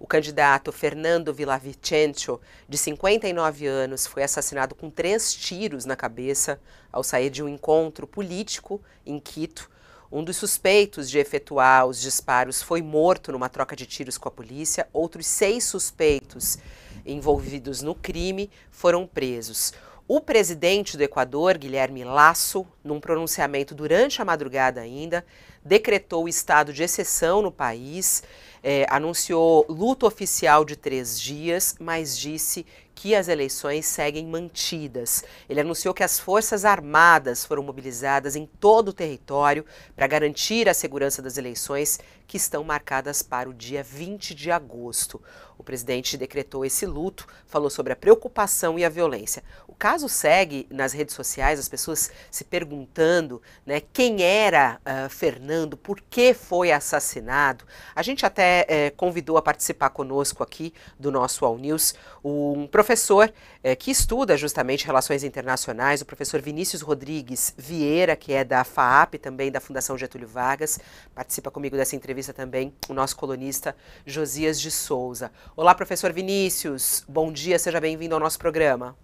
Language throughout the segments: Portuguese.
O candidato Fernando Villavicencio, de 59 anos, foi assassinado com três tiros na cabeça ao sair de um encontro político em Quito. Um dos suspeitos de efetuar os disparos foi morto numa troca de tiros com a polícia. Outros seis suspeitos envolvidos no crime foram presos. O presidente do Equador, Guilherme Lasso, num pronunciamento durante a madrugada ainda, decretou o estado de exceção no país, é, anunciou luto oficial de três dias, mas disse que as eleições seguem mantidas. Ele anunciou que as Forças Armadas foram mobilizadas em todo o território para garantir a segurança das eleições, que estão marcadas para o dia 20 de agosto. O presidente decretou esse luto, falou sobre a preocupação e a violência. O caso segue nas redes sociais, as pessoas se perguntam perguntando né, quem era uh, Fernando, por que foi assassinado. A gente até eh, convidou a participar conosco aqui do nosso All News um professor eh, que estuda justamente relações internacionais, o professor Vinícius Rodrigues Vieira, que é da FAAP, também da Fundação Getúlio Vargas. Participa comigo dessa entrevista também o nosso colunista Josias de Souza. Olá, professor Vinícius, bom dia, seja bem-vindo ao nosso programa.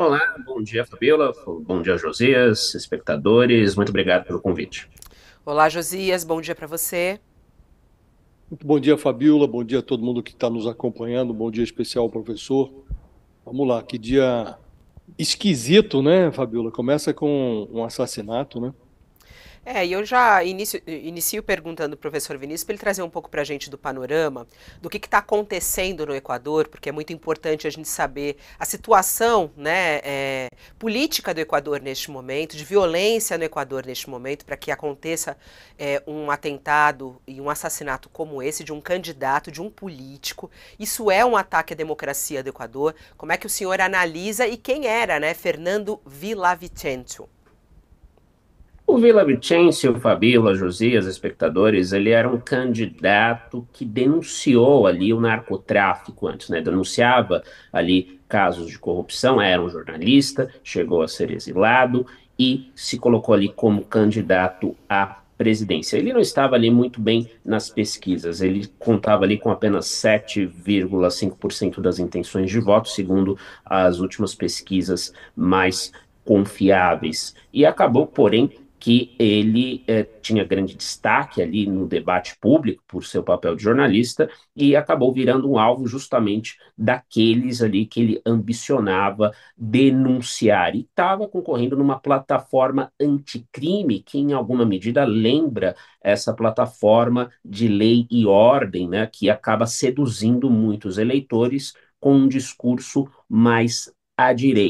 Olá, bom dia Fabiola, bom dia Josias, espectadores, muito obrigado pelo convite. Olá Josias, bom dia para você. Muito bom dia Fabiola, bom dia a todo mundo que está nos acompanhando, bom dia especial professor. Vamos lá, que dia esquisito, né Fabiola? Começa com um assassinato, né? É, e eu já inicio, inicio perguntando ao professor Vinícius para ele trazer um pouco para a gente do panorama, do que está acontecendo no Equador, porque é muito importante a gente saber a situação né, é, política do Equador neste momento, de violência no Equador neste momento, para que aconteça é, um atentado e um assassinato como esse de um candidato, de um político. Isso é um ataque à democracia do Equador. Como é que o senhor analisa e quem era, né, Fernando Villavicencio? O Vila Vicencio Fabíola Josias, espectadores, ele era um candidato que denunciou ali o narcotráfico antes, né? Denunciava ali casos de corrupção, era um jornalista, chegou a ser exilado e se colocou ali como candidato à presidência. Ele não estava ali muito bem nas pesquisas, ele contava ali com apenas 7,5% das intenções de voto, segundo as últimas pesquisas mais confiáveis. E acabou, porém, que ele eh, tinha grande destaque ali no debate público por seu papel de jornalista e acabou virando um alvo justamente daqueles ali que ele ambicionava denunciar e estava concorrendo numa plataforma anticrime que em alguma medida lembra essa plataforma de lei e ordem, né, que acaba seduzindo muitos eleitores com um discurso mais à direita.